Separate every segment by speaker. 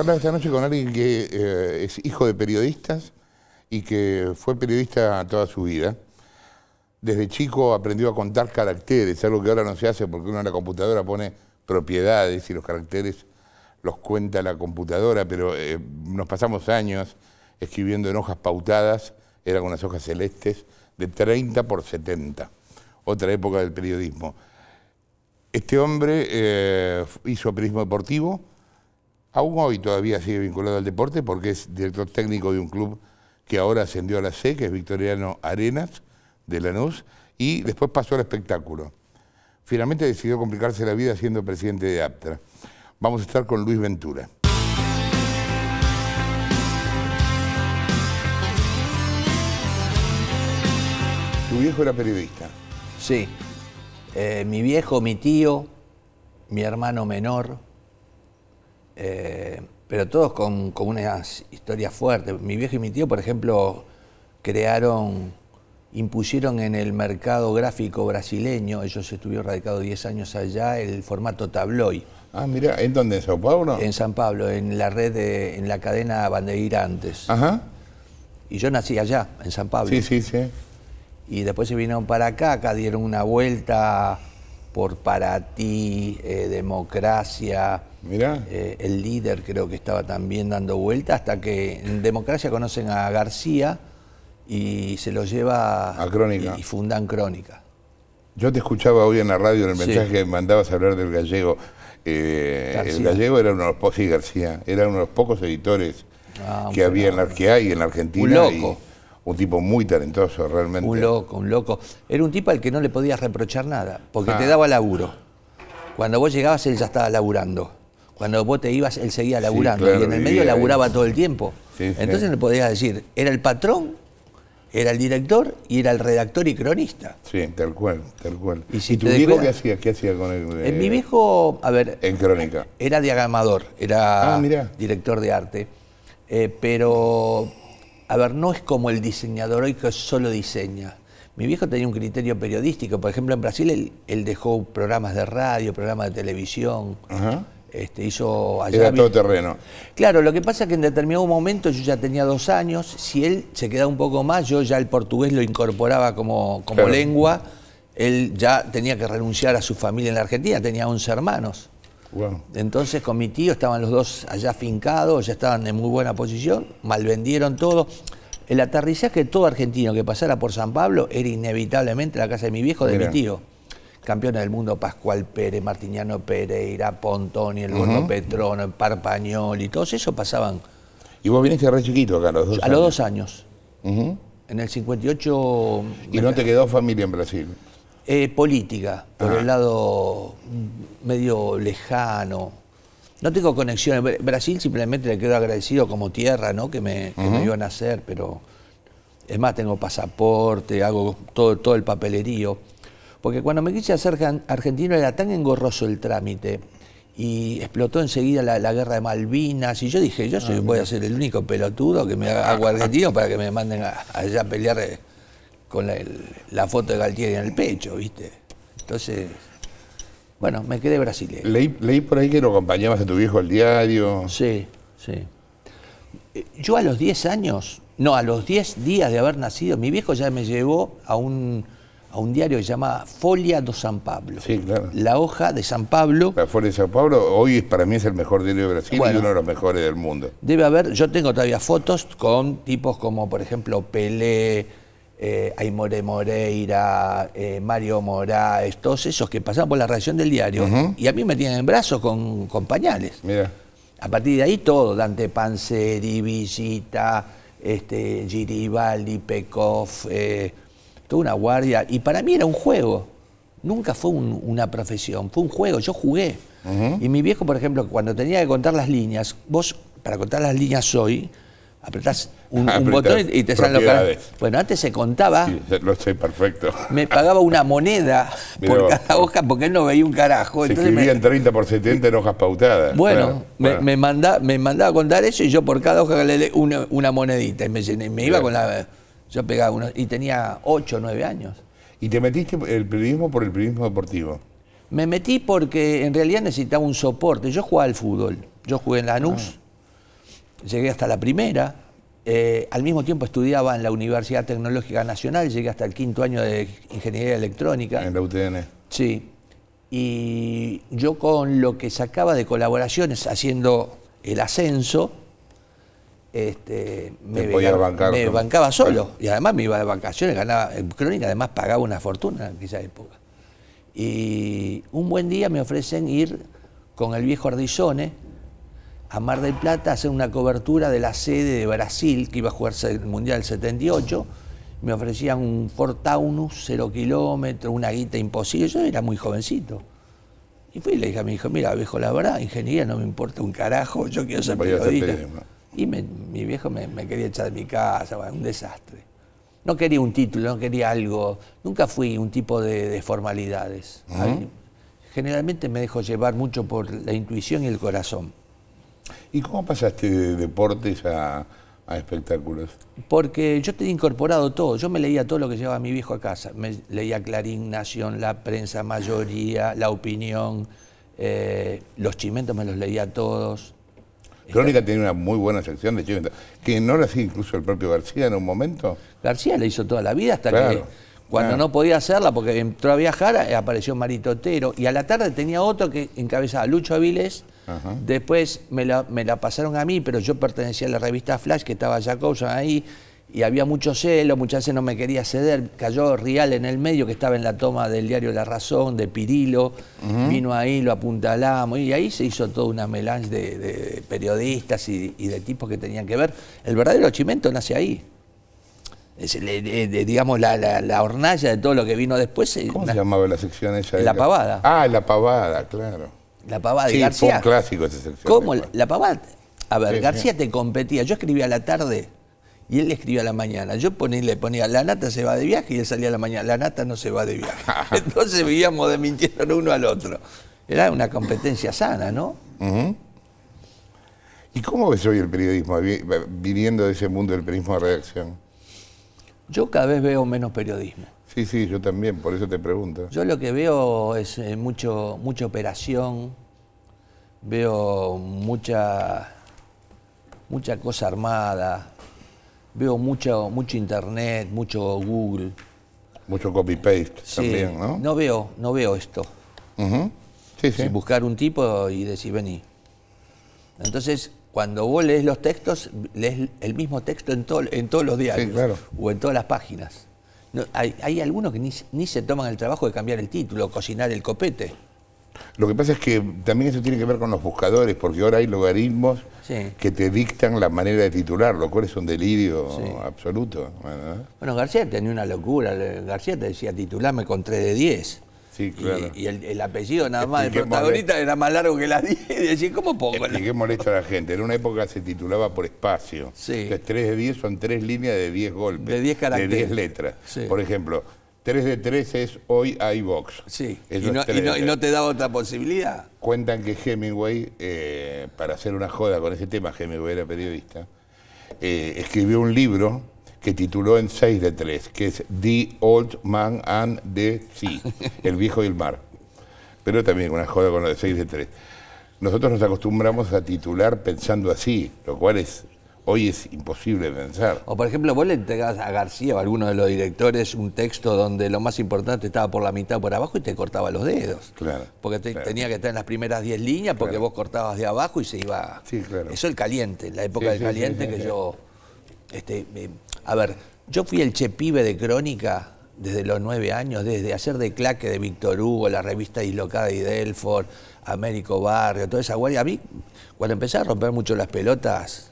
Speaker 1: hablar esta noche con alguien que eh, es hijo de periodistas y que fue periodista toda su vida. Desde chico aprendió a contar caracteres, algo que ahora no se hace porque uno en la computadora pone propiedades y los caracteres los cuenta la computadora, pero eh, nos pasamos años escribiendo en hojas pautadas, eran unas hojas celestes, de 30 por 70, otra época del periodismo. Este hombre eh, hizo periodismo deportivo, Aún hoy todavía sigue vinculado al deporte porque es director técnico de un club que ahora ascendió a la C, que es Victoriano Arenas de Lanús, y después pasó al espectáculo. Finalmente decidió complicarse la vida siendo presidente de APTRA. Vamos a estar con Luis Ventura.
Speaker 2: Tu viejo era periodista. Sí. Eh, mi viejo, mi tío, mi hermano menor, eh, pero todos con, con unas historias fuertes. Mi viejo y mi tío, por ejemplo, crearon, impusieron en el mercado gráfico brasileño, ellos estuvieron radicados 10 años allá, el formato tabloid. Ah, mira, ¿en dónde? ¿En Sao Paulo? En San Pablo, en la red, de, en la cadena Bandeirantes. Ajá. Y yo nací allá, en San Pablo. Sí, sí, sí. Y después se vinieron para acá, acá dieron una vuelta por para ti, eh, democracia. mira eh, el líder creo que estaba también dando vuelta hasta que en democracia conocen a García y se lo lleva a Crónica. Y, fundan Crónica.
Speaker 1: Yo te escuchaba hoy en la radio en el mensaje que mandabas a hablar del gallego. Eh, el gallego era uno de los pocos, García, era uno de los pocos editores ah, que había en la, que hay en Argentina. Un loco un tipo muy talentoso realmente. Un
Speaker 2: loco, un loco. Era un tipo al que no le podías reprochar nada, porque te ah. daba laburo. Cuando vos llegabas, él ya estaba laburando. Cuando vos te ibas, él seguía laburando. y en el medio laburaba todo el tiempo. Entonces le podías decir, era el patrón, era el director y era el redactor y cronista. Sí, tal cual, tal cual. ¿Y, si tu viejo qué
Speaker 1: hacía? con él? Eh, mi eh,
Speaker 2: viejo, a ver. En crónica. Era diagramador, era ah, director de arte. Eh, pero a ver, no es como el diseñador hoy que solo diseña. Mi viejo tenía un criterio periodístico. Por ejemplo, en Brasil él, dejó programas de radio, programas de televisión. Este, hizo Era todo terreno. Claro, lo que pasa es que en determinado momento yo ya tenía dos años. Si él se quedaba un poco más, yo ya el portugués lo incorporaba como, como lengua. Él ya tenía que renunciar a su familia en la Argentina, tenía 11 hermanos. Entonces con mi tío estaban los dos allá fincados, ya estaban en muy buena posición, malvendieron todo. El aterrizaje de todo argentino que pasara por San Pablo era inevitablemente la casa de mi viejo, de mi tío. Campeones del mundo Pascual Pérez, Martiniano Pereira, Pontoni, el Gordo Petrono, Parpañol y todos esos pasaban. ¿Y vos viniste re chiquito acá a los dos años? A los dos años.
Speaker 1: En
Speaker 2: el 58... ¿Y no te quedó familia en Brasil? Eh, política, por ah. el lado medio lejano. No tengo conexiones. Brasil simplemente le quedo agradecido como tierra, ¿no? Que me, a nacer, pero. Es más, tengo pasaporte, hago todo, todo el papelerío. Porque cuando me quise hacer argentino era tan engorroso el trámite y explotó enseguida la, guerra de Malvinas y yo dije, yo ah, voy a ser el único pelotudo que me hago argentino para que me manden allá a pelear eh, con la, foto de Galtieri en el pecho, ¿viste? Entonces, bueno, me quedé brasileño.
Speaker 1: Leí, por ahí que lo acompañabas a tu viejo al diario. Sí, sí.
Speaker 2: Eh, yo a los 10 años, no, a los 10 días de haber nacido, mi viejo ya me llevó a un, diario que se llama Folia do San Pablo. Sí, claro. La hoja de San Pablo. La
Speaker 1: Folia de San Pablo hoy para mí es el mejor diario de Brasil y uno de los mejores del mundo.
Speaker 2: Debe haber, yo tengo todavía fotos con tipos como, por ejemplo, Pelé, eh, Aymore Moreira, eh, Mario Moraes, todos esos que pasaban por la reacción del diario y a mí me tienen en brazos con, pañales. A partir de ahí todo, Dante Panzeri, Visita, este, Giribaldi, Pekov, eh, toda una guardia. Y para mí era un juego, nunca fue una profesión, fue un juego, yo jugué. Y mi viejo, por ejemplo, cuando tenía que contar las líneas, vos para contar las líneas hoy, Apretás un, botón y te salen los carajos. Bueno, antes se contaba. Sí,
Speaker 1: lo sé perfecto.
Speaker 2: Me pagaba una moneda por cada hoja porque él no veía un carajo. Se entonces escribían 30
Speaker 1: por 70 en hojas pautadas. Bueno,
Speaker 2: me, manda, me mandaba a contar eso y yo por cada hoja le di una, monedita. Y me, iba con la. Yo pegaba uno. Y tenía 8 o 9 años. ¿Y te metiste el periodismo por el periodismo deportivo? Me metí porque en realidad necesitaba un soporte. Yo jugaba al fútbol. Yo jugué en la NUS. Ah llegué hasta la primera. Eh, al mismo tiempo estudiaba en la Universidad Tecnológica Nacional, llegué hasta el quinto año de Ingeniería Electrónica. En la UTN. Sí. Y yo con lo que sacaba de colaboraciones haciendo el ascenso, este, me, bancaba solo. Y además me iba de vacaciones, ganaba, en Crónica además pagaba una fortuna en aquella época. Y un buen día me ofrecen ir con el viejo Ardillone, a Mar del Plata hacer una cobertura de la sede de Brasil, que iba a jugarse el Mundial 78. Me ofrecían un Ford Taunus, cero kilómetros, una guita imposible. Yo era muy jovencito. Y fui y le dije a mi hijo, mira, viejo, la verdad, ingeniería no me importa un carajo, yo quiero ser periodista. Y mi viejo me, quería echar de mi casa, un desastre. No quería un título, no quería algo. Nunca fui un tipo de, formalidades. Generalmente me dejo llevar mucho por la intuición y el corazón.
Speaker 1: ¿Y cómo pasaste de deportes a, espectáculos?
Speaker 2: Porque yo tenía incorporado todo. Yo me leía todo lo que llevaba mi viejo a casa. Me leía Clarín, Nación, La Prensa, Mayoría, La Opinión. Eh, los chimentos me los leía todos.
Speaker 1: Crónica tenía una muy buena sección de chimentos. Que no lo hacía incluso el propio García en un momento. García la hizo toda la
Speaker 2: vida hasta que... Cuando no podía hacerla porque entró a viajar, apareció Marito Otero. Y a la tarde tenía otro que encabezaba Lucho Avilés Después me la, pasaron a mí, pero yo pertenecía a la revista Flash, que estaba Jacobson ahí, y había mucho celo, muchas veces no me quería ceder. Cayó Rial en el medio, que estaba en la toma del diario La Razón, de Pirilo, vino ahí, lo apuntalamos, y ahí se hizo toda una melange de, periodistas y, de tipos que tenían que ver. El verdadero Chimento nace ahí. Es, digamos, la, la, hornalla de todo lo que vino después. Eh, ¿Cómo se llamaba la sección esa? La pavada. Ah, la pavada, claro la pavada de García. un clásico ¿Cómo? La, pavada. A ver, García te competía. Yo escribía a la tarde y él le escribía a la mañana. Yo ponía, le ponía, la nata se va de viaje y él salía a la mañana, la nata no se va de viaje. Entonces vivíamos desmintiendo uno al otro. Era una competencia sana, ¿no?
Speaker 1: ¿Y cómo ves hoy el periodismo, viniendo de ese mundo del periodismo de reacción? Yo cada vez veo menos periodismo. Sí, sí, yo también, por eso te pregunto. Yo lo
Speaker 2: que veo es eh, mucho, mucha operación, veo mucha, mucha cosa armada, veo mucho, mucho internet, mucho Google. Mucho copy-paste también, ¿no? No veo, no veo esto. sí, sí. buscar un tipo y decir, vení. Entonces, cuando vos lees los textos, lees el mismo texto en, en todos los diarios o en todas las páginas. No, hay, algunos que ni, se toman el trabajo de cambiar el título, cocinar el copete.
Speaker 1: Lo que pasa es que también eso tiene que ver con los buscadores, porque ahora hay logaritmos que te dictan la manera de titular, lo cual es un delirio absoluto. Bueno,
Speaker 2: bueno García tenía una locura. García te decía, titularme con 3 de 10. Y, el, apellido nada más del protagonista
Speaker 1: era más largo que las 10. Y ¿cómo pongo? Y qué molesta a la gente. En una época se titulaba por espacio. Entonces, 3 de 10 son 3 líneas de 10 golpes. De 10 caracteres. De 10 letras. Por ejemplo, 3 de 3 es hoy hay box. y no,
Speaker 2: te da otra posibilidad.
Speaker 1: Cuentan que Hemingway, eh, para hacer una joda con ese tema, Hemingway era periodista, eh, escribió un libro que tituló en 6 de 3, que es The Old Man and the Sea, el viejo y el mar. Pero también una joda con lo de 6 de 3. Nosotros nos acostumbramos a titular pensando así, lo cual es hoy es
Speaker 2: imposible pensar. O por ejemplo, vos le entregás a García o a alguno de los directores un texto donde lo más importante estaba por la mitad por abajo y te cortaba los dedos. Claro. Porque tenía que estar en las primeras 10 líneas porque vos cortabas de abajo y se iba. Sí, claro. Eso el caliente, la época del caliente que yo este, a ver, yo fui el chepibe de crónica desde los nueve años, desde hacer de claque de Víctor Hugo, la revista Dislocada y Delford, Américo Barrio, toda esa guardia. A mí, cuando empecé a romper mucho las pelotas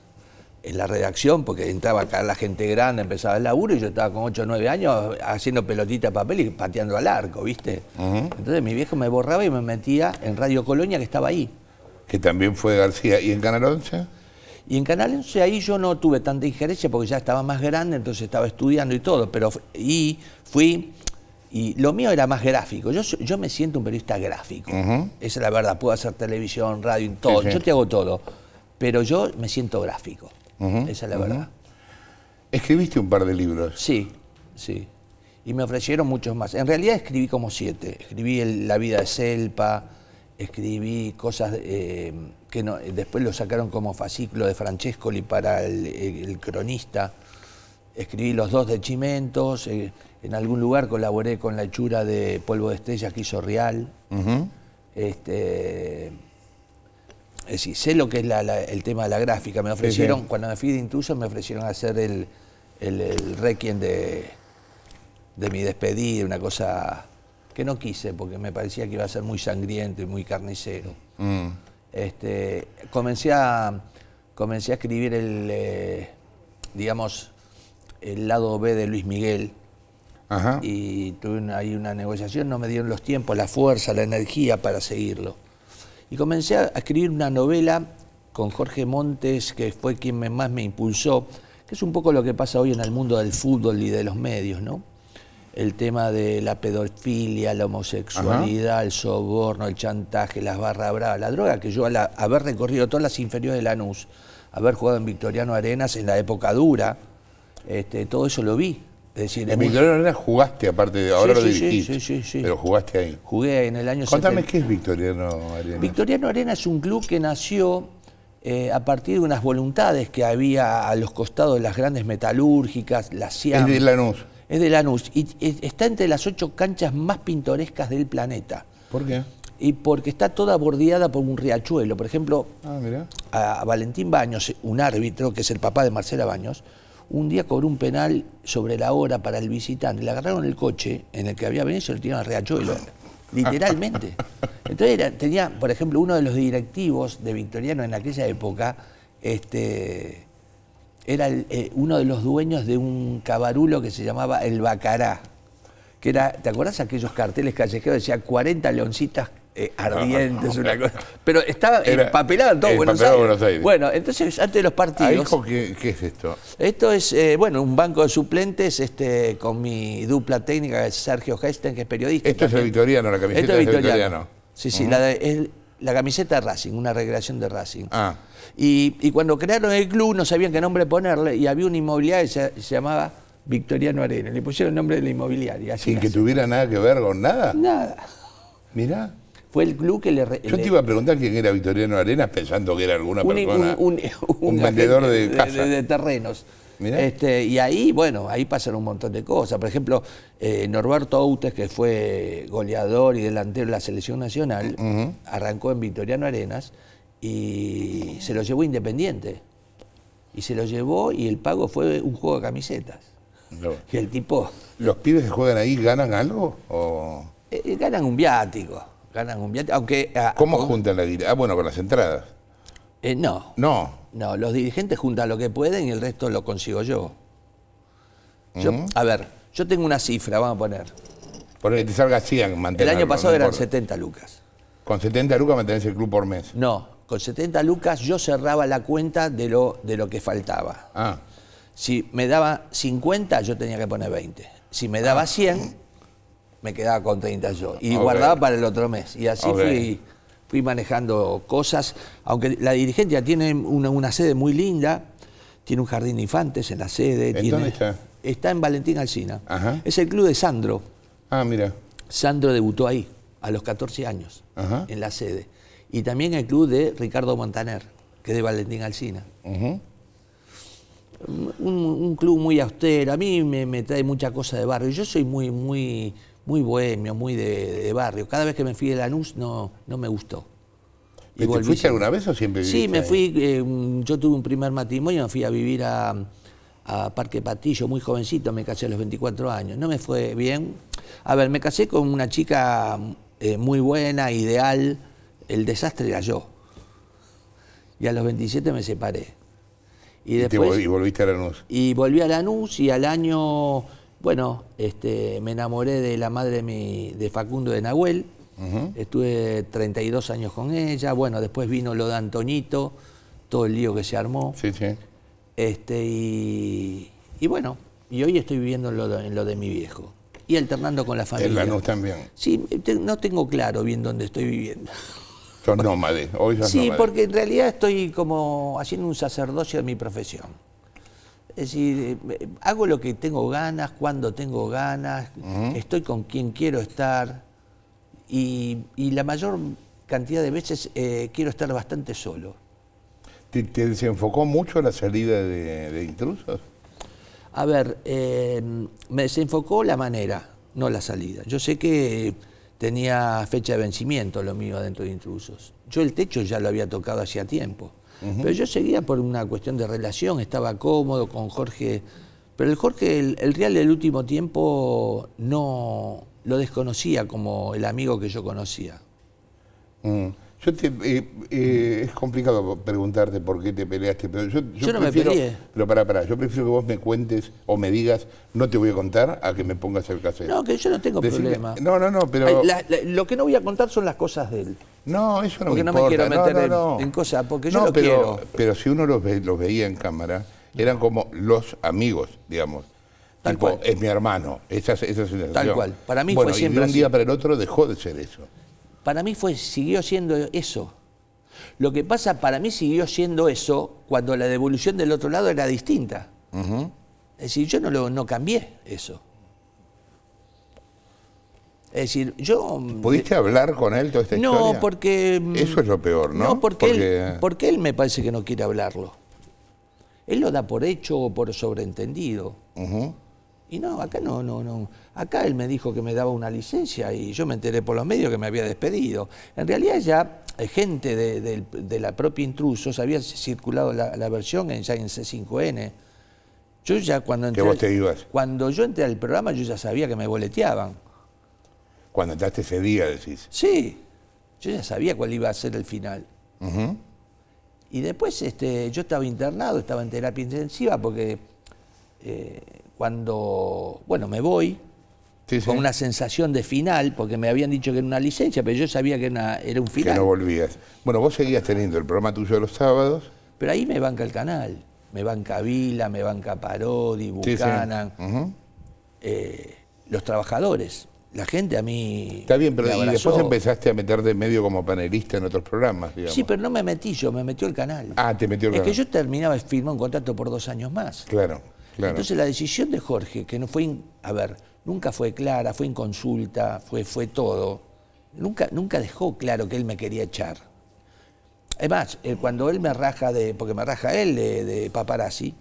Speaker 2: en la redacción, porque entraba acá la gente grande, empezaba el laburo y yo estaba con ocho o nueve años haciendo pelotita de papel y pateando al arco, ¿viste? Entonces mi viejo me borraba y me metía en Radio Colonia que estaba ahí. Que también fue García. ¿Y en Canal 11? Y en Canal 11 ahí yo no tuve tanta injerencia porque ya estaba más grande, entonces estaba estudiando y todo, pero y fui y lo mío era más gráfico. Yo, me siento un periodista gráfico. Esa es la verdad. Puedo hacer televisión, radio, todo. Yo te hago todo. Pero yo me siento gráfico. Esa es la verdad. Escribiste un par de libros. Sí, sí. Y me ofrecieron muchos más. En realidad escribí como siete. Escribí La vida de Selpa, escribí cosas... Eh, que eh, después lo sacaron como fasciclo de Francescoli para el, cronista. Escribí los dos de Chimentos, eh, en algún lugar colaboré con la hechura de Polvo de Estrellas que hizo Real. este, es decir, sé lo que es el tema de la gráfica. Me ofrecieron, cuando me fui de intruso, me ofrecieron hacer el, el requiem de, mi despedida, una cosa que no quise porque me parecía que iba a ser muy sangriento y muy carnicero. Mm. Este, comencé, a, comencé a escribir el, eh, digamos, el lado B de Luis Miguel. Y tuve ahí una negociación, no me dieron los tiempos, la fuerza, la energía para seguirlo. Y comencé a escribir una novela con Jorge Montes, que fue quien más me impulsó, que es un poco lo que pasa hoy en el mundo del fútbol y de los medios, ¿no? el tema de la pedofilia, la homosexualidad, el soborno, el chantaje, las barras bravas, la droga, que yo al haber recorrido todas las inferiores de Lanús, haber jugado en Victoriano Arenas en la época dura, este, todo eso lo vi. Es decir, en Victoriano Arenas jugaste, aparte de ahora lo de sí, sí, sí, pero jugaste ahí. Jugué en el año Contame
Speaker 1: qué es Victoriano Arenas. Victoriano
Speaker 2: Arenas es un club que nació eh, a partir de unas voluntades que había a los costados de las grandes metalúrgicas, la CIA. de Lanús es de Lanús y está entre las ocho canchas más pintorescas del planeta. ¿Por qué? Y porque está toda bordeada por un riachuelo. Por ejemplo,
Speaker 1: ah,
Speaker 2: a Valentín Baños, un árbitro, que es el papá de Marcela Baños, un día cobró un penal sobre la hora para el visitante. Le agarraron el coche en el que había venido y se lo tiraron al riachuelo. literalmente. Entonces tenía, por ejemplo, uno de los directivos de Victoriano en aquella época, este, era eh, uno de los dueños de un cabarulo que se llamaba El Bacará, que era, ¿te acordás aquellos carteles callejeros? Decía 40 leoncitas eh, ardientes, Pero estaba empapelado en todo Buenos Aires. Bueno, entonces antes de los ah, partidos.
Speaker 1: ¿qué, es esto?
Speaker 2: Esto es, eh, bueno, un banco de suplentes este, con mi dupla técnica, Sergio hesten que es periodista. Esto es el Victoriano, la camiseta esto es Victoriano. Sí, sí, de, la camiseta de Racing, una recreación de Racing. Ah. Y, y, cuando crearon el club no sabían qué nombre ponerle y había una inmobiliaria que se, llamaba Victoriano Arena. Le pusieron el nombre de la inmobiliaria. Sin que
Speaker 1: tuviera nada que ver con nada.
Speaker 2: Nada. Mirá. Fue el club que le... Yo te iba a preguntar quién era Victoriano Arena pensando que era alguna persona, un, vendedor de, de terrenos.
Speaker 1: Este,
Speaker 2: y ahí, bueno, ahí pasan un montón de cosas. Por ejemplo, eh, Norberto Outes, que fue goleador y delantero de la selección nacional, arrancó en Victoriano Arenas y se lo llevó Independiente. Y se lo llevó y el pago fue un juego de camisetas. el tipo... ¿Los pibes que juegan ahí ganan algo? O... Eh, eh, ganan un viático. Ganan Aunque, ah, ¿Cómo ah, juntan la guita? Ah, bueno, con las entradas. Eh, no. No. No, los dirigentes juntan lo que pueden y el resto lo consigo yo. yo A ver, yo tengo una cifra, vamos a poner. que te salga 100, El año pasado eran 70 lucas. ¿Con 70 lucas mantenés el club por mes? No, con 70 lucas yo cerraba la cuenta de lo, de lo que faltaba. Ah. Si me daba 50, yo tenía que poner 20. Si me daba 100, ah. me quedaba con 30 yo. Y guardaba para el otro mes. Y así fui fui manejando cosas, aunque la dirigencia tiene una, sede muy linda, tiene un jardín de infantes en la sede. dónde está? Está en Valentín Alsina. Es el club de Sandro. Ah, mira. Sandro debutó ahí, a los 14 años, en la sede. Y también el club de Ricardo Montaner, que es de Valentín Alsina. un, club muy austero. A mí me, me, trae mucha cosa de barrio. Yo soy muy, muy muy bohemio, muy de, barrio. Cada vez que me fui de Lanús no, no me gustó. ¿Y ¿Te alguna vez o siempre Sí, me fui, eh, yo tuve un primer matrimonio, me fui a vivir a, Parque Patillo, muy jovencito, me casé a los 24 años. No me fue bien. A ver, me casé con una chica eh, muy buena, ideal, el desastre era yo. Y a los 27 me separé. Y, y, volviste a Lanús. Y volví a Lanús y al año bueno, este, me enamoré de la madre de, Facundo de Nahuel, estuve 32 años con ella, bueno, después vino lo de Antoñito, todo el lío que se armó. Sí, sí. Este, y, bueno, y hoy estoy viviendo en lo, de, mi viejo. Y alternando con la familia. En Lanús también. Sí, no tengo claro bien dónde estoy viviendo. Son nómades, hoy Sí, porque en realidad estoy como haciendo un sacerdocio de mi profesión. Es decir, eh, eh, hago lo que tengo ganas, cuando tengo ganas, estoy con quien quiero estar y, la mayor cantidad de veces eh, quiero estar bastante solo.
Speaker 1: ¿Te, desenfocó mucho la salida de,
Speaker 2: intrusos? A ver, me desenfocó la manera, no la salida. Yo sé que tenía fecha de vencimiento lo mío adentro de intrusos. Yo el techo ya lo había tocado hacía tiempo. Pero yo seguía por una cuestión de relación, estaba cómodo con Jorge. Pero el Jorge, el, Real del último tiempo, no lo desconocía como el amigo que yo conocía. Mm. Yo te,
Speaker 1: eh, eh, es complicado preguntarte por qué te peleaste, pero yo, no prefiero, me peleé. Pero para, para, yo prefiero que vos me cuentes o me digas, no te voy a contar, a que me pongas el casero.
Speaker 2: No, que yo no tengo problema. No, no, no, pero... lo que no voy a contar son las cosas de él. No, eso no me importa. Porque no me quiero meter en, cosas, porque yo no pero, quiero.
Speaker 1: Pero si uno los, los veía en cámara, eran como los amigos, digamos. tipo, es mi hermano, esa, esa sensación. Tal cual, para mí fue siempre y de un día para el otro dejó de ser eso
Speaker 2: para mí fue, siguió siendo eso. Lo que pasa, para mí siguió siendo eso cuando la devolución del otro lado era distinta. Es decir, yo no, no cambié eso. Es decir, yo... Mm, ¿Pudiste hablar
Speaker 1: con él toda esta historia? No, porque... Mm, eso es lo peor, ¿no? No, porque,
Speaker 2: porque... Él, él me parece que no quiere hablarlo. Él lo da por hecho o por sobreentendido. Y no, acá no, no, no. Acá él me dijo que me daba una licencia y yo me enteré por los medios que me había despedido. En realidad ya eh, gente de, la propia Intrusos había circulado la, versión en, ya en C5N. Yo ya cuando entré... Cuando yo entré al programa yo ya sabía que me boleteaban. Cuando entraste ese día, decís. Sí, yo ya sabía cuál iba a ser el final. Y después este, yo estaba internado, estaba en terapia intensiva porque... Eh, cuando, bueno, me voy, con una sensación de final, porque me habían dicho que era una licencia, pero yo sabía que era, era un final. Que no volvías. Bueno, vos seguías teniendo el programa tuyo de los sábados. Pero ahí me banca el canal. Me banca Vila, me banca Parodi, bucanan eh, los trabajadores. La gente a mí. Está bien, pero después
Speaker 1: empezaste a meterte de medio como panelista en otros programas, Sí, pero
Speaker 2: no me metí yo, me metió el canal.
Speaker 1: Ah, te metió el canal. Es que yo
Speaker 2: terminaba, firmé un contrato por dos años más. Claro. Entonces la decisión de Jorge, que no fue, a ver, nunca fue clara, fue inconsulta, fue, fue todo, nunca, nunca dejó claro que él me quería echar. Además, eh, cuando él me raja de, porque me raja él de, paparazzi,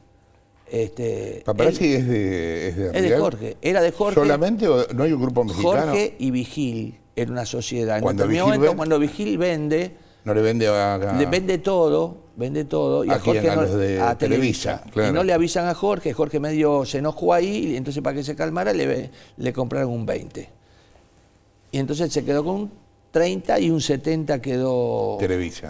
Speaker 2: este, paparazzi
Speaker 1: es de, es de, es de Jorge, era de Jorge. ¿Solamente o no hay un grupo mexicano? Jorge
Speaker 2: y Vigil en una sociedad. En cuando, momento, cuando Vigil vende no le vende a... Le vende todo, vende todo. Y a, Jorge a Televisa. Y no le avisan a Jorge, Jorge medio se enojó ahí, y entonces para que se calmara le, le compraron un 20. Y entonces se quedó con un 30 y un 70 quedó Televisa.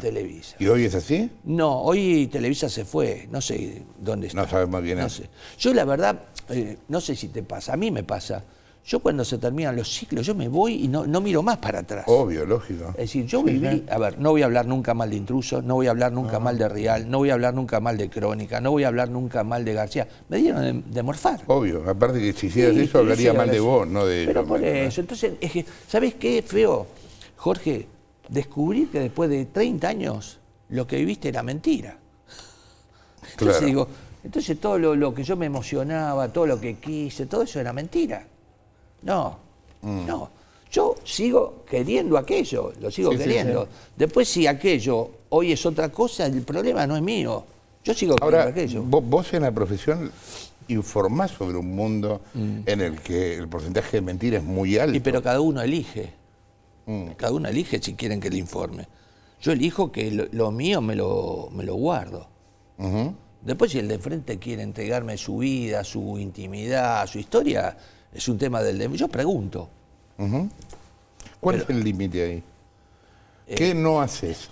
Speaker 1: ¿Y hoy es así?
Speaker 2: No, hoy Televisa se fue, no sé dónde está. No sabemos quién es. Yo la verdad, eh, no sé si te pasa, a mí me pasa. Yo cuando se terminan los ciclos, yo me voy y no, miro más para atrás. Obvio, lógico. Es decir, yo viví, a ver, no voy a hablar nunca mal de Intruso, no voy a hablar nunca mal de Real, no voy a hablar nunca mal de Crónica, no voy a hablar nunca mal de García. Me dieron de, morfar. Obvio, aparte que si hicieras eso hablaría mal de vos,
Speaker 1: no de Pero
Speaker 2: eso, entonces, es que, ¿sabés qué feo? Jorge, descubrir que después de 30 años lo que viviste era mentira. Entonces digo, entonces todo lo que yo me emocionaba, todo lo que quise, todo eso era mentira. No, mm. no. Yo sigo queriendo aquello, lo sigo queriendo. Después, si aquello hoy es otra cosa, el problema no es mío. Yo sigo queriendo aquello.
Speaker 1: Vos, vos en la profesión informás sobre un mundo mm. en el que el porcentaje de mentiras es muy alto.
Speaker 2: pero cada uno elige. Mm. Cada uno elige si quieren que le informe. Yo elijo que lo, mío me lo, me lo guardo. Después, si el de frente quiere entregarme su vida, su intimidad, su historia, es un tema del... Yo pregunto.
Speaker 1: ¿Cuál es el límite ahí?
Speaker 2: Eh, ¿Qué no haces?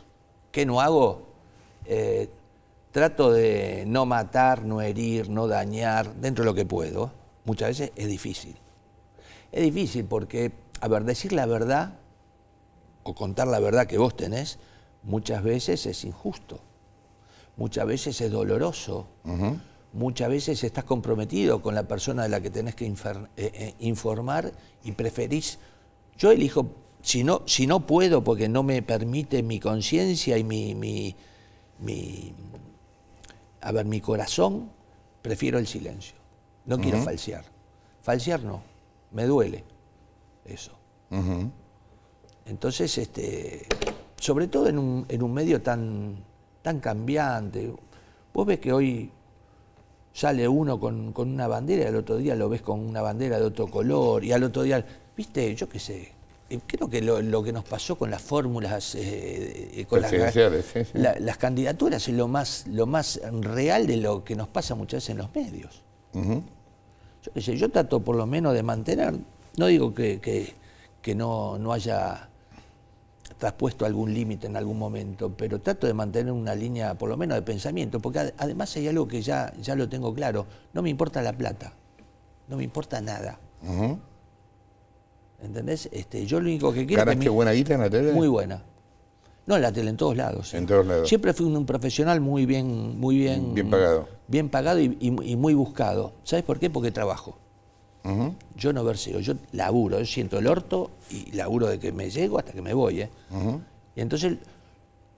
Speaker 2: ¿Qué no hago? Eh, trato de no matar, no herir, no dañar, dentro de lo que puedo. Muchas veces es difícil. Es difícil porque, a ver, decir la verdad o contar la verdad que vos tenés, muchas veces es injusto, muchas veces es doloroso muchas veces estás comprometido con la persona de la que tenés que eh, eh, informar y preferís, yo elijo, si no, si no puedo porque no me permite mi conciencia y mi, mi, a ver, mi corazón, prefiero el silencio. No quiero falsear. Falsear no, me duele eso. Entonces, este, sobre todo en un, medio tan, tan cambiante, vos ves que hoy sale uno con, una bandera y al otro día lo ves con una bandera de otro color y al otro día, viste, yo qué sé. Eh, creo que lo, que nos pasó con las fórmulas, eh, eh, con las, candidaturas es lo más, lo más real de lo que nos pasa muchas veces en los medios.
Speaker 1: yo,
Speaker 2: qué sé, yo trato por lo menos de mantener, no digo que, no, no haya puesto algún límite en algún momento, pero trato de mantener una línea, por lo menos, de pensamiento, porque además hay algo que ya, ya lo tengo claro, no me importa la plata, no me importa nada. ¿Entendés? Este, yo lo único que quiero... es que buena guita en la tele? Muy buena. No, en la tele, en todos lados. En todos lados. Siempre fui un, profesional muy bien... Muy bien, bien pagado. Bien pagado y, y muy buscado. ¿Sabes por qué? Porque trabajo. Yo no verseo, yo laburo, yo siento el orto y laburo de que me llego hasta que me voy. ¿eh? Y entonces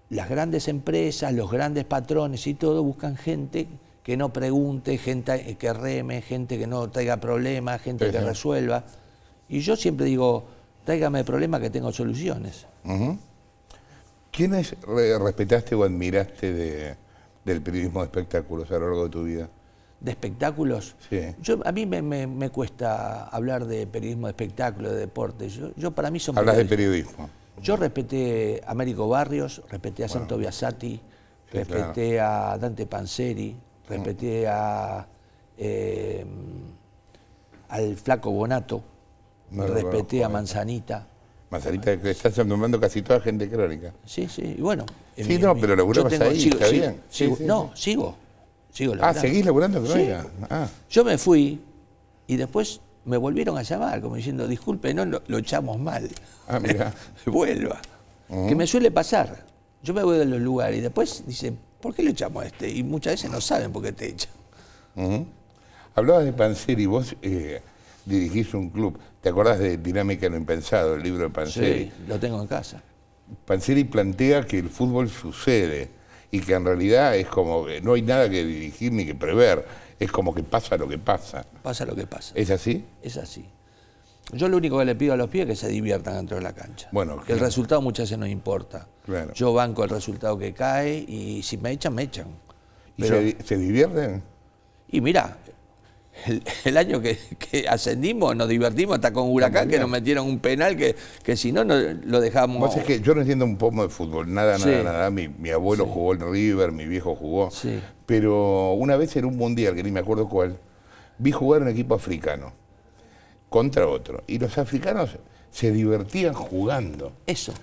Speaker 2: las grandes empresas, los grandes patrones y todo buscan gente que no pregunte, gente que reme, gente que no traiga problemas, gente que resuelva. Y yo siempre digo, tráigame problemas que tengo soluciones.
Speaker 1: ¿Quiénes respetaste o admiraste de, del periodismo de espectáculos a lo largo de tu vida?
Speaker 2: de espectáculos. Yo, a mí me, me, cuesta hablar de periodismo de espectáculo, de deporte. Yo, para mí son... Hablas de periodismo. Yo respeté a Américo Barrios, respeté a Santo Biasati, respeté a Dante Panzeri, respeté mm. a, em, al Flaco Bonato, respeté a eh. Manzanita.
Speaker 1: Manzanita, que estás nombrando casi toda gente crónica.
Speaker 2: Sí, sí, y bueno.
Speaker 1: Sí, no, pero lo ahí, está bien. no,
Speaker 2: sigo. Ah, seguís laburando con oiga? Ah. Yo me fui y después me volvieron a llamar, como diciendo, disculpe, no, lo, echamos mal. Ah, mira. Vuelva. Que mm. me suele pasar. Yo me voy de los lugares y después dicen, ¿por qué lo echamos a este? Y muchas veces no saben por qué te echan.
Speaker 1: Mm-hmm. Hablabas de Panseri, vos eh, dirigís un club. ¿Te acordás de Dinámica lo Impensado, el libro de Panseri? Sí, lo tengo en casa. Panseri plantea que el fútbol sucede y que en realidad es como que no hay nada que dirigir ni que prever, es
Speaker 2: como que pasa lo que pasa. Pasa lo que pasa. ¿Es así? Es así. Yo lo único que le pido a los pies es que se diviertan dentro de la cancha. Bueno, el resultado muchas veces no importa. Yo banco el resultado que cae y si me echan, me echan. se, se divierten? Y mira, el, año que, ascendimos nos divertimos hasta con Huracán, que nos metieron un penal que, que si no, no lo dejábamos... que
Speaker 1: yo no entiendo un poco de fútbol, nada, nada, nada. Mi, abuelo jugó en River, mi viejo jugó. Pero una vez en un mundial, que ni me acuerdo cuál, vi jugar un equipo africano contra otro. Y los africanos se divertían jugando. Eso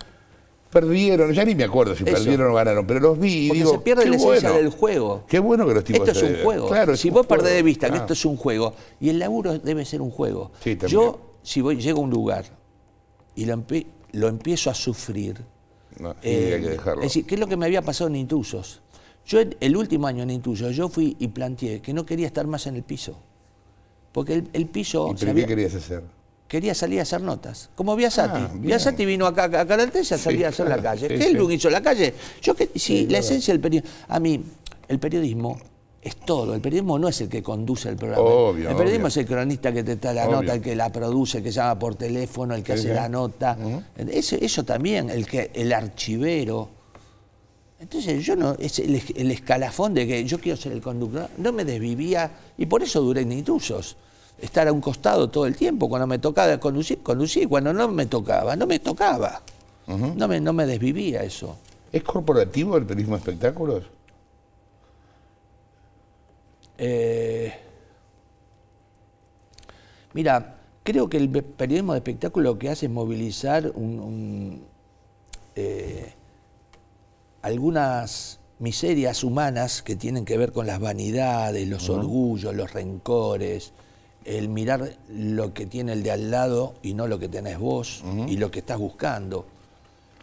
Speaker 1: perdieron, ya ni me acuerdo si perdieron o ganaron, pero los vi y se pierde la esencia del
Speaker 2: juego. Qué bueno
Speaker 1: que los tipos Esto es un juego. si vos perdés de vista que ah. esto es
Speaker 2: un juego y el laburo debe ser un juego. Yo si voy llego a un lugar y lo, lo empiezo a sufrir, eh, que dejarlo. Es decir, ¿qué es lo que me había pasado en Intrusos? Yo el último año en Intrusos, yo fui y planteé que no quería estar más en el piso. Porque el, piso... ¿Y qué querías hacer? quería salir a hacer notas, como Viasati. Ah, vino acá, a y salía a hacer la calle. es lo hizo la calle. Yo sí, la esencia del periodismo. A mí, el periodismo es todo. El periodismo no es el que conduce el programa. el periodismo es el cronista que te da la nota, el que la produce, que llama por teléfono, el que hace la nota. eso, también, el que el archivero. Entonces yo no, es el, el escalafón de que yo quiero ser el conductor, no me desvivía y por eso duré en intrusos estar a un costado todo el tiempo. Cuando me tocaba conducir, conducí, Cuando no me tocaba, no me tocaba. no, me, no me desvivía eso. ¿Es corporativo el periodismo de espectáculos? Eh, mira, creo que el periodismo de espectáculo lo que hace es movilizar un, eh, algunas miserias humanas que tienen que ver con las vanidades, los orgullos, los rencores, el mirar lo que tiene el de al lado y no lo que tenés vos y lo que estás buscando.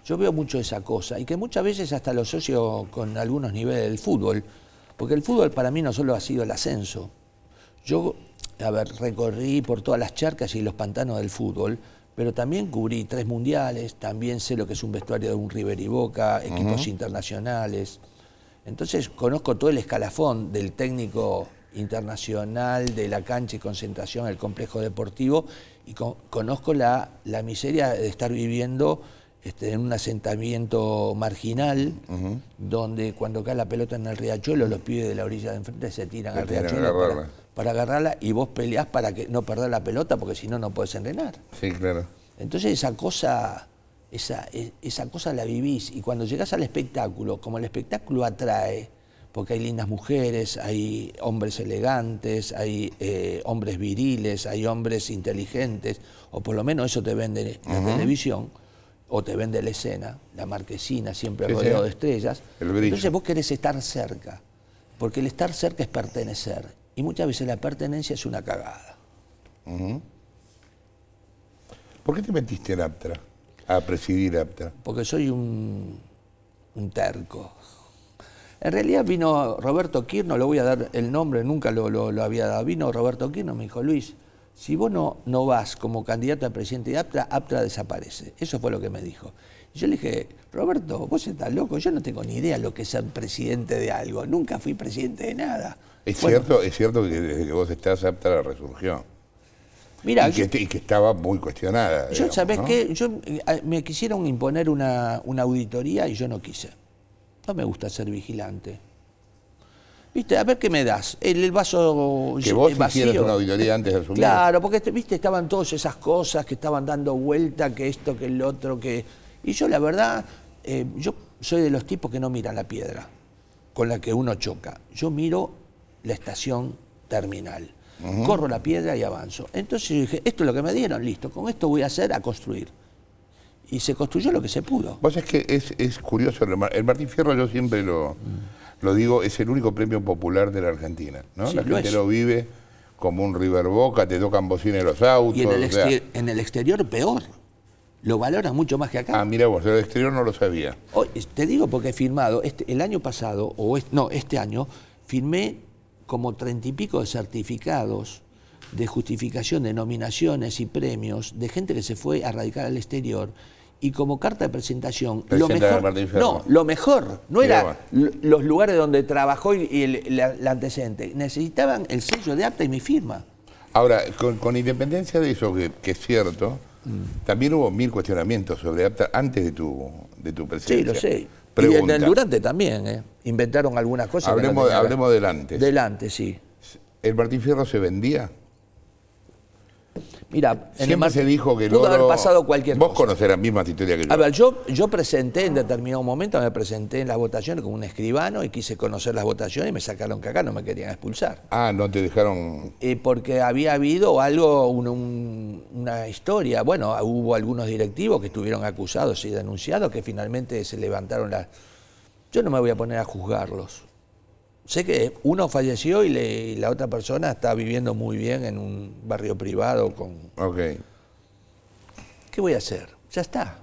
Speaker 2: Yo veo mucho esa cosa y que muchas veces hasta lo socios con algunos niveles del fútbol, porque el fútbol para mí no solo ha sido el ascenso. Yo, recorrí por todas las charcas y los pantanos del fútbol, pero también cubrí tres mundiales, también sé lo que es un vestuario de un River y Boca, equipos internacionales. Entonces conozco todo el escalafón del técnico internacional de la cancha y concentración el complejo deportivo y conozco la, la, miseria de estar viviendo este, en un asentamiento marginal donde cuando cae la pelota en el riachuelo los pibes de la orilla de enfrente se tiran al riachuelo Para, agarrarla y vos peleás para que no perder la pelota porque si no no puedes entrenar. Sí, claro. Entonces esa cosa esa, e, esa cosa la vivís y cuando llegás al espectáculo, como el espectáculo atrae, porque hay lindas mujeres, hay hombres elegantes, hay eh, hombres viriles, hay hombres inteligentes, o por lo menos eso te vende la televisión, o te vende la escena, la marquesina, siempre rodeado de estrellas. Entonces vos querés estar cerca, porque el estar cerca es pertenecer, y muchas veces la pertenencia es una cagada. ¿Por qué te
Speaker 1: metiste en Aptra, a presidir Aptra?
Speaker 2: Porque soy un terco. En realidad vino Roberto Quirno, le voy a dar el nombre, nunca lo, lo, había dado. Vino Roberto Quirno, me dijo, Luis, si vos no, vas como candidato a presidente de APTRA, APTRA desaparece. Eso fue lo que me dijo. Yo le dije, Roberto, vos estás loco, yo no tengo ni idea lo que es ser presidente de algo, nunca fui presidente de nada. Es, cierto,
Speaker 1: es cierto que desde que vos estás APTRA resurgió. Mira, este, y, que, estaba muy cuestionada. Yo, ¿sabés qué?
Speaker 2: Yo, eh, me quisieron imponer una, una auditoría y yo no quise me gusta ser vigilante. ¿Viste? A ver qué me das. El, vaso que vos una auditoría antes de Claro, porque este, viste estaban todas esas cosas que estaban dando vuelta, que esto, que el otro, que y yo la verdad, eh, yo soy de los tipos que no miran la piedra con la que uno choca. Yo miro la estación terminal. Corro la piedra y avanzo. Entonces dije, esto es lo que me dieron, listo, con esto voy a hacer a construir y se construyó lo que
Speaker 1: se pudo. Vos es que es, curioso, el Martín Fierro yo siempre lo, lo digo, es el único premio popular de la Argentina, ¿no? la gente lo, vive como un River Boca, te tocan bocina en los autos. Y en
Speaker 2: el, exterior peor. Lo valora mucho más que
Speaker 1: acá. Ah, mira vos, el exterior no lo sabía.
Speaker 2: Hoy, te digo porque he firmado, este, el año pasado, o este, no, este año, firmé como treinta y pico de certificados de justificación de nominaciones y premios de gente que se fue a radicar al exterior y como carta de presentación. Lo mejor, no, lo mejor, no era los lugares donde trabajó y, el, antecedente. Necesitaban el sello de APTA y mi firma.
Speaker 1: Ahora, con, independencia de eso, que, es cierto, también hubo mil cuestionamientos sobre APTA antes de tu, de tu Sí, lo sé. Y en el durante
Speaker 2: también, ¿eh? inventaron algunas cosas. Hablemos, no delante delante.
Speaker 1: sí. ¿El Martín Fierro se vendía?
Speaker 2: Mira, siempre se dijo que pudo
Speaker 1: vos conocerás misma historia que yo. A ver,
Speaker 2: yo, presenté en determinado momento, me presenté en las votaciones como un escribano y quise conocer las votaciones y me sacaron acá no me querían expulsar. Ah, no te dejaron. Eh, porque había habido algo, una historia. Bueno, hubo algunos directivos que estuvieron acusados y denunciados que finalmente se levantaron las. Yo no me voy a poner a juzgarlos. Sé que uno falleció y, la otra persona está viviendo muy bien en un barrio privado con... Ok. ¿Qué voy a hacer? Ya está.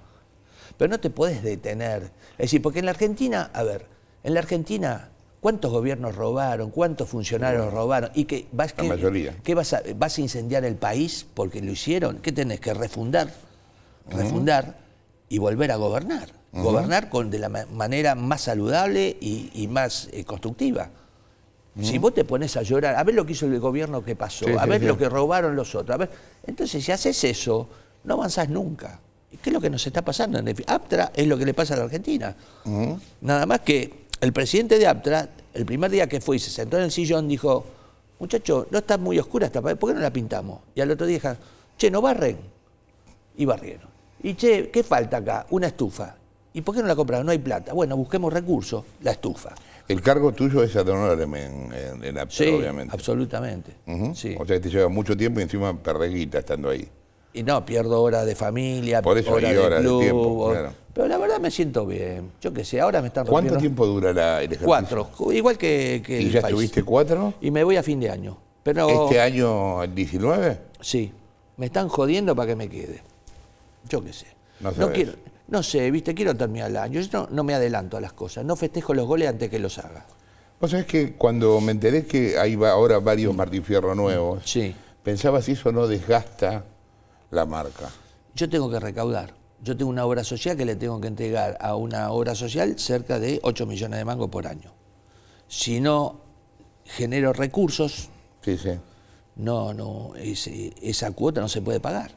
Speaker 2: Pero no te puedes detener. Es decir, porque en la Argentina, a ver, en la Argentina, ¿cuántos gobiernos robaron? ¿Cuántos funcionarios robaron? Y que la mayoría. ¿qué vas, a, vas a incendiar el país porque lo hicieron. ¿Qué tenés que refundar? Refundar y volver a gobernar. Gobernar con, de la manera más saludable y, más eh, constructiva. Si vos te pones a llorar, a ver lo que hizo el gobierno que pasó, a ver lo que robaron los otros, a ver. Entonces, si haces eso, no avanzás nunca. ¿Qué es lo que nos está pasando? En Aptra es lo que le pasa a la Argentina. Nada más que el presidente de Aptra, el primer día que fue y se sentó en el sillón, dijo, muchacho no está muy oscura esta pared, ¿por qué no la pintamos? Y al otro día dijo, che, no barren. Y barrieron. Y che, ¿qué falta acá? Una estufa. ¿Y por qué no la compraron? No hay plata. Bueno, busquemos recursos, la estufa.
Speaker 1: El cargo tuyo es a en, absoluto, sí, absolutamente. O sea te lleva mucho tiempo y encima perreguita estando ahí.
Speaker 2: Y no, pierdo horas de familia, Por eso hay horas de, tiempo, Pero la verdad me siento bien. Yo qué sé, ahora me están ¿Cuánto tiempo
Speaker 1: durará el ejercicio? Cuatro, igual
Speaker 2: que, ¿Y ya tuviste estuviste cuatro? Y me voy a fin de año. ¿Este
Speaker 1: año, el 19? Sí.
Speaker 2: Me están jodiendo para que me quede. Yo qué sé. no quiero, no sé, viste, quiero terminar el año, yo no, me adelanto a las cosas, no festejo los goles antes que los haga.
Speaker 1: Vos sabés que cuando me enteré que hay ahora varios mm. Martín Fierro nuevos, sí. pensaba si eso no desgasta la marca.
Speaker 2: Yo tengo que recaudar. Yo tengo una obra social que le tengo que entregar a una obra social cerca de 8 millones de mangos por año. Si no genero recursos, no, no, esa cuota no se puede pagar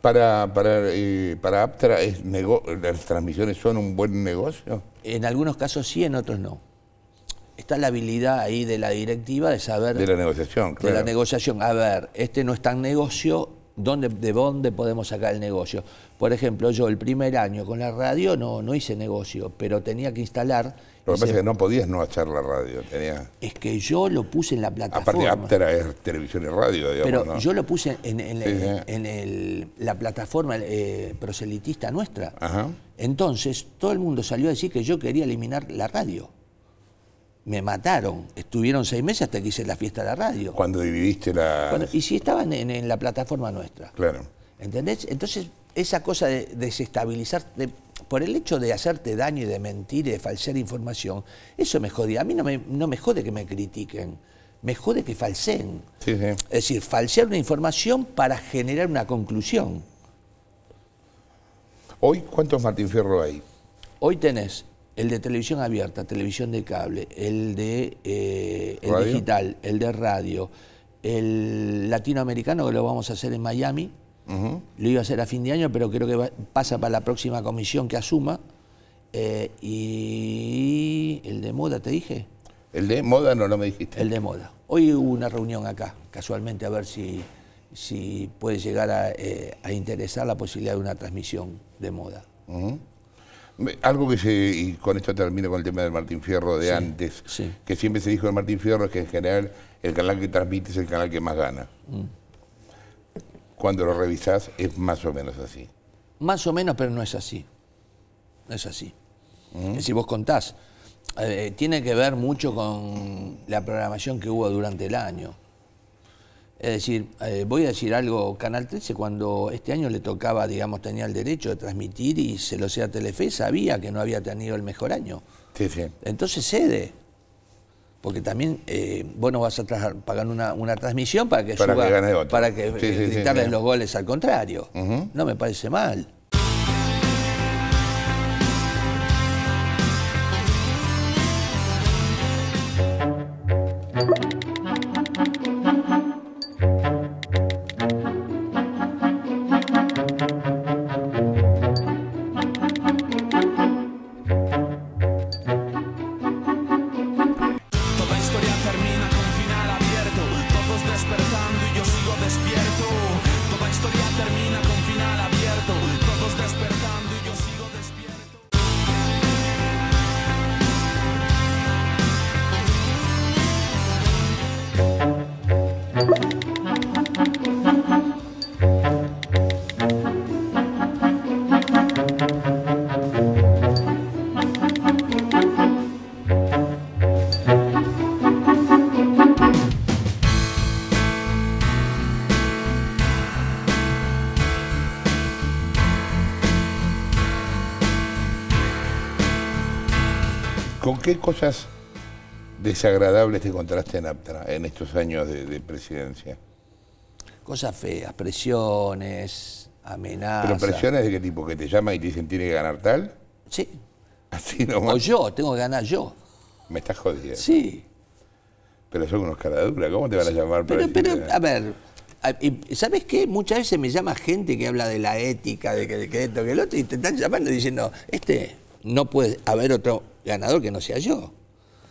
Speaker 1: para, para, eh, para Aptra es las transmisiones son un buen negocio?
Speaker 2: En algunos casos sí, en otros no. Está la habilidad ahí de la directiva de saber... De
Speaker 1: la negociación, claro. De la
Speaker 2: negociación. A ver, este no es tan negocio, ¿de dónde podemos sacar el negocio? Por ejemplo, yo el primer año con la radio no, no hice negocio, pero tenía que instalar lo que pasa es que no
Speaker 1: podías no echar la radio.
Speaker 2: Es que yo lo puse en la plataforma. Aparte, Áptera
Speaker 1: es televisión y radio, digamos. Pero yo lo puse
Speaker 2: en, la plataforma eh, proselitista nuestra. Entonces, todo el mundo salió a decir que yo quería eliminar la radio. Me mataron. Estuvieron seis meses hasta que hice la fiesta de la radio.
Speaker 1: Cuando dividiste la.
Speaker 2: y si estaban en, la plataforma nuestra. Claro. ¿Entendés? Entonces, esa cosa de desestabilizar por el hecho de hacerte daño y de mentir y de falsear información, eso me jodía. A mí no me, no jode que me critiquen, me jode que falseen. Es decir, falsear una información para generar una conclusión. Hoy, ¿cuántos Martín Fierro hay? Hoy tenés el de televisión abierta, televisión de cable, el de eh, digital, el de radio, el latinoamericano que lo vamos a hacer en Miami,
Speaker 1: lo
Speaker 2: iba a hacer a fin de año, pero creo que pasa para la próxima comisión que asuma. Eh, y el de moda, ¿te dije? El de moda no, no me dijiste. El de moda. Hoy hubo una reunión acá, casualmente, a ver si, si puede llegar a, eh, interesar la posibilidad de una transmisión
Speaker 1: de moda. Algo que se, y con esto termino con el tema del Martín Fierro de antes, que siempre se dijo de Martín Fierro es que en general el canal que transmite es el canal que más gana. Mm cuando lo revisás es más o menos así.
Speaker 2: Más o menos, pero no es así. No es así. ¿Mm? Si vos contás, eh, tiene que ver mucho con la programación que hubo durante el año. Es decir, eh, voy a decir algo, Canal 13 cuando este año le tocaba, digamos, tenía el derecho de transmitir y se lo sea Telefe, sabía que no había tenido el mejor año. Sí, sí. Entonces cede porque también eh, vos no vas a pagar una, una, transmisión para que para gane otro. para que eh, sí, los goles al contrario. No me parece mal.
Speaker 1: qué cosas desagradables te encontraste en en estos años de, presidencia?
Speaker 2: Cosas feas, presiones, amenazas. ¿Pero presiones
Speaker 1: de qué tipo? ¿Que te llaman y te dicen tiene que ganar tal?
Speaker 2: Sí. O yo, tengo que ganar yo. Me estás jodiendo. Sí. Pero son unos caraduras, ¿cómo te van a llamar? para Pero, pero, a ver, ¿sabes qué? Muchas veces me llama gente que habla de la ética, de que, de que esto, que el otro, y te están llamando diciendo, este no puede haber otro ganador que no sea yo.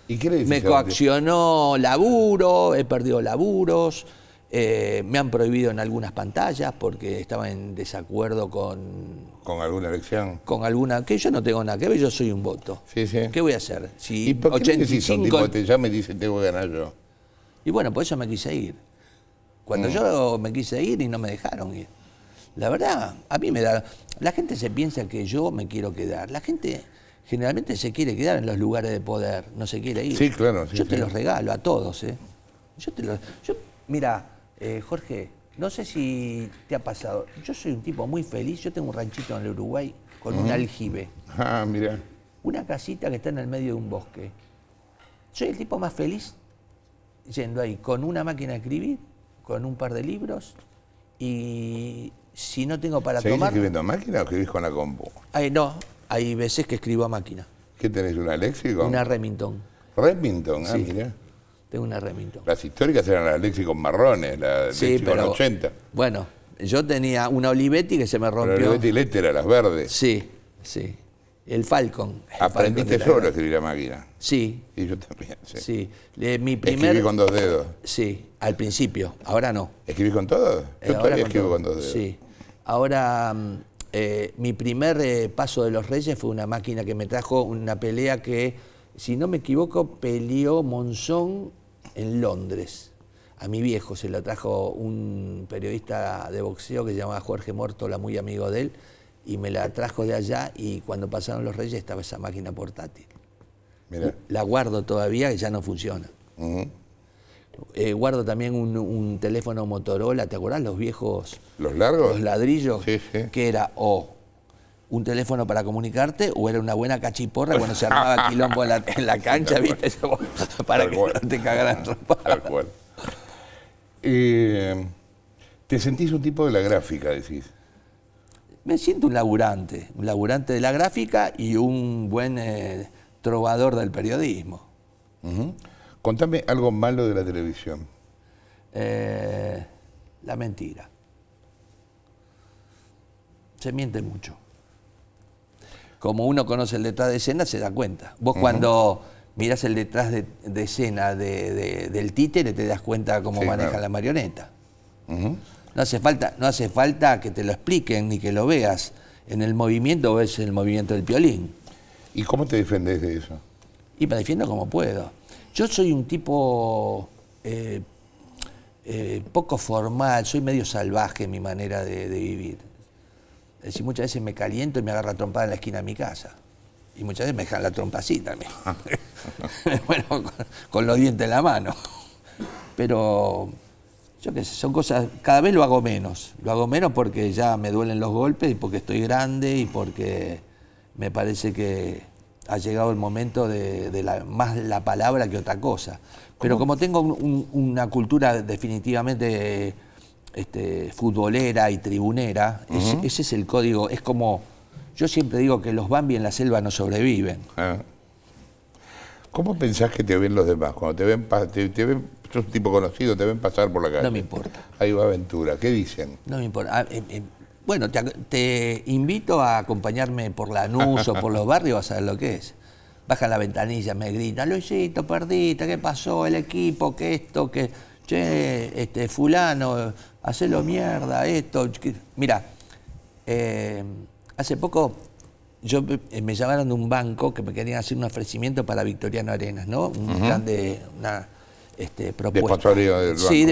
Speaker 2: ¿Y qué me coaccionó laburo, he perdido laburos, eh, me han prohibido en algunas pantallas porque estaba en desacuerdo con... Con alguna elección. Con alguna... Que yo no tengo nada que ver, yo soy un voto. Sí, sí. ¿Qué voy a hacer? Si ¿Y por qué me dicen te tengo que ganar yo? Y bueno, por eso me quise ir.
Speaker 1: Cuando mm. yo
Speaker 2: me quise ir y no me dejaron ir. La verdad, a mí me da... La gente se piensa que yo me quiero quedar. La gente generalmente se quiere quedar en los lugares de poder, no se quiere ir. Sí, claro. yo te los regalo a todos, ¿eh? Yo te los... Yo, mira, eh, Jorge, no sé si te ha pasado, yo soy un tipo muy feliz, yo tengo un ranchito en el Uruguay con un aljibe. Ah, mira. Una casita que está en el medio de un bosque. Soy el tipo más feliz yendo ahí con una máquina de escribir, con un par de libros y si no tengo para tomar... ¿Estás escribiendo
Speaker 1: máquina o escribís con la compu?
Speaker 2: no, hay veces que escribo a máquina. ¿Qué tenés, una léxico? Una Remington. Remington, ah, sí. Tengo una Remington. Las históricas eran las léxicos marrones, las sí, 80. Bueno, yo tenía una Olivetti que se me rompió. Pero Olivetti letra las verdes. Sí, sí. El Falcon. Aprendiste solo a
Speaker 1: escribir a máquina.
Speaker 2: Sí. Y yo también, sí. sí. mi Escribí con dos dedos. Sí, al principio, ahora no. ¿Escribís con todos? Yo eh, todavía escribo con dos dedos. Sí. Ahora mm, eh, mi primer eh, paso de los Reyes fue una máquina que me trajo una pelea que, si no me equivoco, peleó Monzón en Londres. A mi viejo se la trajo un periodista de boxeo que se llamaba Jorge Mortola, muy amigo de él, y me la trajo de allá y cuando pasaron los Reyes estaba esa máquina portátil. La guardo todavía y ya no funciona. Eh, guardo también un, teléfono Motorola, ¿te acordás los viejos? ¿Los largos? Los ladrillos, que era o un teléfono para comunicarte o era una buena cachiporra cuando se armaba quilombo en la, cancha, ¿viste? para que te cagaran ropa. Tal cual. Eh, ¿Te sentís un tipo de la gráfica, decís? Me siento un laburante, un laburante de la gráfica y un buen eh, trovador del periodismo. Contame algo malo de la televisión. Eh, la mentira. Se miente mucho. Como uno conoce el detrás de escena, se da cuenta. Vos cuando miras el detrás de, escena del títere, te das cuenta cómo maneja la marioneta. no, hace falta, no hace falta que te lo expliquen ni que lo veas. En el movimiento ves el movimiento del violín. ¿Y cómo te defiendes de eso? Y me defiendo como puedo. Yo soy un tipo eh, eh, poco formal, soy medio salvaje en mi manera de, vivir. Es decir, muchas veces me caliento y me agarra trompada en la esquina de mi casa. Y muchas veces me dejan la trompa así también. bueno, con, con, los dientes en la mano. Pero, yo qué sé, son cosas, cada vez lo hago menos. Lo hago menos porque ya me duelen los golpes y porque estoy grande y porque me parece que ha llegado el momento de, más la palabra que otra cosa. Pero como tengo una cultura definitivamente este, futbolera y tribunera, ese es el código, es como, yo siempre digo que los Bambi en la selva no sobreviven. Ah. ¿Cómo pensás que te ven los demás? Cuando te ven, te ven, sos un tipo
Speaker 1: conocido, te ven pasar por la calle. No me importa. Ahí va aventura. ¿Qué dicen?
Speaker 2: No me importa. Ah, em, em, bueno, te, invito a acompañarme por la o por los barrios, vas a ver lo que es. Baja la ventanilla, me grita, Luisito, perdita, ¿qué pasó? El equipo, que esto, que. Che, este, fulano, hacelo mierda, esto. Mira, eh, hace poco yo eh, me llamaron de un banco que me querían hacer un ofrecimiento para Victoriano Arenas, ¿no? Un grande, una este, propuesta. del Sí,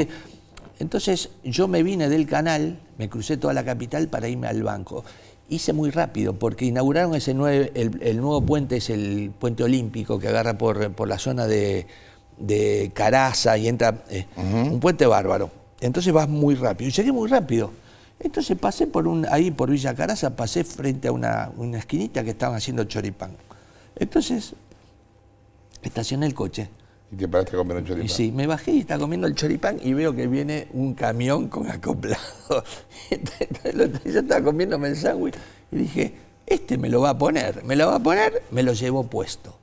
Speaker 2: entonces yo me vine del canal, me crucé toda la capital para irme al banco. Hice muy rápido porque inauguraron ese nueve, el, nuevo puente, es el puente olímpico que agarra por, por la zona de, Caraza y entra eh, un puente bárbaro. Entonces vas muy rápido. Y llegué muy rápido. Entonces pasé por un, ahí por Villa Caraza, pasé frente a una, una esquinita que estaban haciendo choripán. Entonces estacioné el coche y te paraste a comer un choripán. Y sí, me bajé y estaba comiendo el choripán y veo que viene un camión con acoplado. Yo estaba comiéndome el sándwich y dije, este me lo va a poner, me lo va a poner, me lo llevó puesto.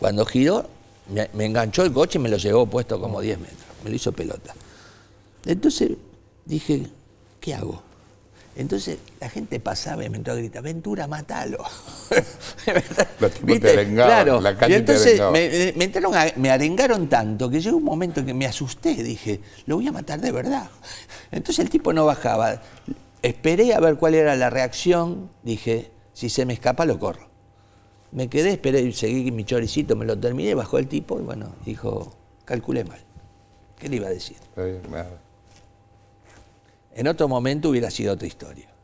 Speaker 2: Cuando giró, me, enganchó el coche y me lo llevó puesto como 10 metros, me lo hizo pelota. Entonces dije, ¿qué hago? Entonces la gente pasaba y me entró a gritar, Ventura, matalo.
Speaker 1: ¿Viste? claro. La calle y entonces me,
Speaker 2: me, me arengaron tanto que llegó un momento que me asusté, dije, lo voy a matar de verdad. Entonces el tipo no bajaba. Esperé a ver cuál era la reacción, dije, si se me escapa lo corro. Me quedé, esperé, seguí mi choricito, me lo terminé, bajó el tipo y bueno, dijo, calculé mal. ¿Qué le iba a decir? En otro momento hubiera sido otra historia.